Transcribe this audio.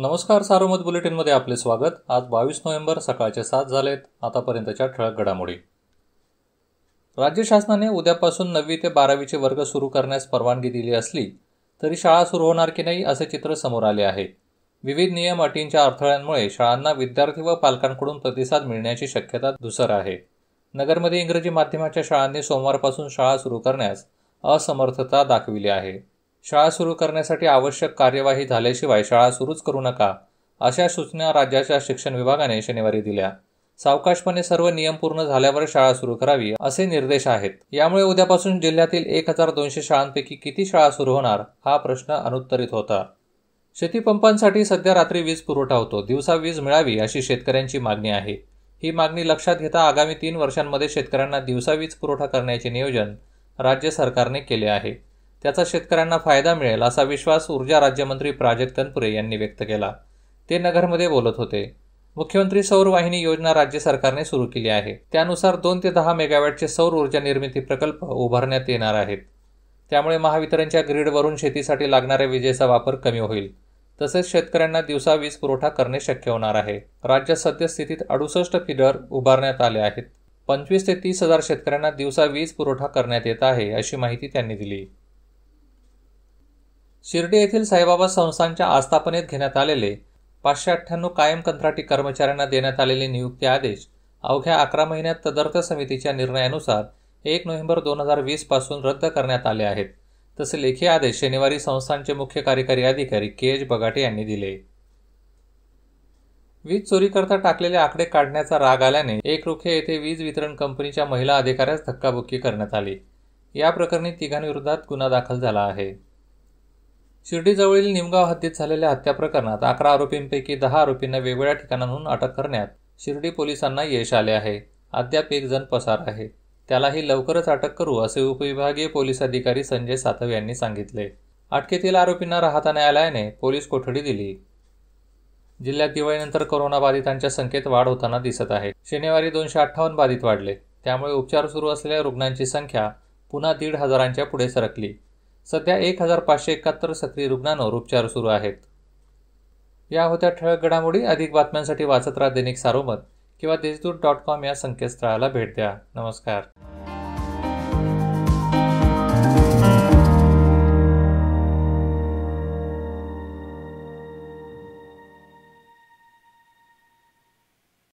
नमस्कार सारोमत बुलेटिनमध्ये आपले स्वागत आज बावीस नोव्हेंबर सकाळचे सात झालेत आतापर्यंतच्या ठळक घडामोडी राज्य शासनाने उद्यापासून नववी ते बारावीचे वर्ग सुरू करण्यास परवानगी दिली असली तरी शाळा सुरू होणार की नाही असे चित्र समोर आले आहे विविध नियम अटींच्या अडथळ्यांमुळे शाळांना विद्यार्थी व पालकांकडून प्रतिसाद मिळण्याची शक्यता दुसर आहे नगरमध्ये इंग्रजी माध्यमाच्या शाळांनी सोमवारपासून शाळा सुरू करण्यास असमर्थता दाखविली आहे शाळा सुरू करण्यासाठी आवश्यक कार्यवाही झाल्याशिवाय शाळा सुरूच करू नका अशा सूचना राज्याच्या शिक्षण विभागाने शनिवारी दिल्या सावकाशपणे सर्व नियम पूर्ण झाल्यावर शाळा सुरू करावी असे निर्देश आहेत यामुळे उद्यापासून जिल्ह्यातील एक हजार दोनशे शाळांपैकी किती शाळा सुरू होणार हा प्रश्न अनुत्तरित होता शेतीपंपांसाठी सध्या रात्री वीज पुरवठा होतो दिवसा वीज मिळावी अशी शेतकऱ्यांची मागणी आहे ही मागणी लक्षात घेता आगामी तीन वर्षांमध्ये शेतकऱ्यांना दिवसा वीज पुरवठा करण्याचे नियोजन राज्य सरकारने केले आहे त्याचा शेतकऱ्यांना फायदा मिळेल असा विश्वास ऊर्जा राज्यमंत्री प्राजक्त तनपुरे यांनी व्यक्त केला ते नगरमध्ये बोलत होते मुख्यमंत्री सौर वाहिनी योजना राज्य सरकारने सुरू केली आहे त्यानुसार दोन ते दहा मेगावॅटचे सौर ऊर्जा निर्मिती प्रकल्प उभारण्यात येणार आहेत त्यामुळे महावितरणच्या ग्रीडवरून शेतीसाठी लागणाऱ्या विजेचा वापर कमी होईल तसेच शेतकऱ्यांना दिवसा वीज पुरवठा करणे शक्य होणार आहे राज्यात सद्यस्थितीत अडुसष्ट फिडर उभारण्यात आले आहेत पंचवीस ते तीस हजार शेतकऱ्यांना दिवसा वीज पुरवठा करण्यात येत आहे अशी माहिती त्यांनी दिली शिर्डी येथील साईबाबा संस्थांच्या आस्थापनेत घेण्यात आलेले पाचशे अठ्ठ्याण्णव कायम कंत्राटी कर्मचाऱ्यांना देण्यात आलेले नियुक्ती आदेश अवघ्या अकरा महिन्यात तदर्थ समितीच्या निर्णयानुसार एक नोव्हेंबर दोन हजार वीसपासून रद्द करण्यात आले आहेत तसे लेखी आदेश शनिवारी संस्थांचे मुख्य कार्यकारी अधिकारी के एच बगाटे यांनी दिले वीज चोरीकरता टाकलेले आकडे काढण्याचा राग आल्याने एकरुखे येथे वीज वितरण कंपनीच्या महिला अधिकाऱ्यास धक्काबुक्की करण्यात आली या प्रकरणी तिघांविरोधात गुन्हा दाखल झाला आहे शिर्डीजवळील निमगाव हद्दीत झालेल्या हत्या प्रकरणात अकरा आरोपींपैकी दहा आरोपींना वेगवेगळ्या ठिकाणांहून अटक करण्यात शिर्डी पोलिसांना यश आले आहे अद्याप एक जण पसार आहे त्यालाही लवकरच अटक करू असे उपविभागीय पोलीस अधिकारी संजय सातव यांनी सांगितले अटकेतील आरोपींना राहता न्यायालयाने पोलीस कोठडी दिली जिल्ह्यात दिवाळीनंतर बाधितांच्या संख्येत वाढ होताना दिसत आहे शनिवारी दोनशे अठ्ठावन्न बाधित वाढले त्यामुळे उपचार सुरू असलेल्या रुग्णांची संख्या पुन्हा दीड हजारांच्या पुढे सरकली सध्या एक हजार पाचशे एकाहत्तर सक्रिय रुग्णांवर उपचार सुरू आहेत या होत्या ठळक घडामोडी अधिक बातम्यांसाठी वाचत राहा दैनिक सारोमत किंवा देशदूत डॉट कॉम या संकेतस्थळाला भेट द्या नमस्कार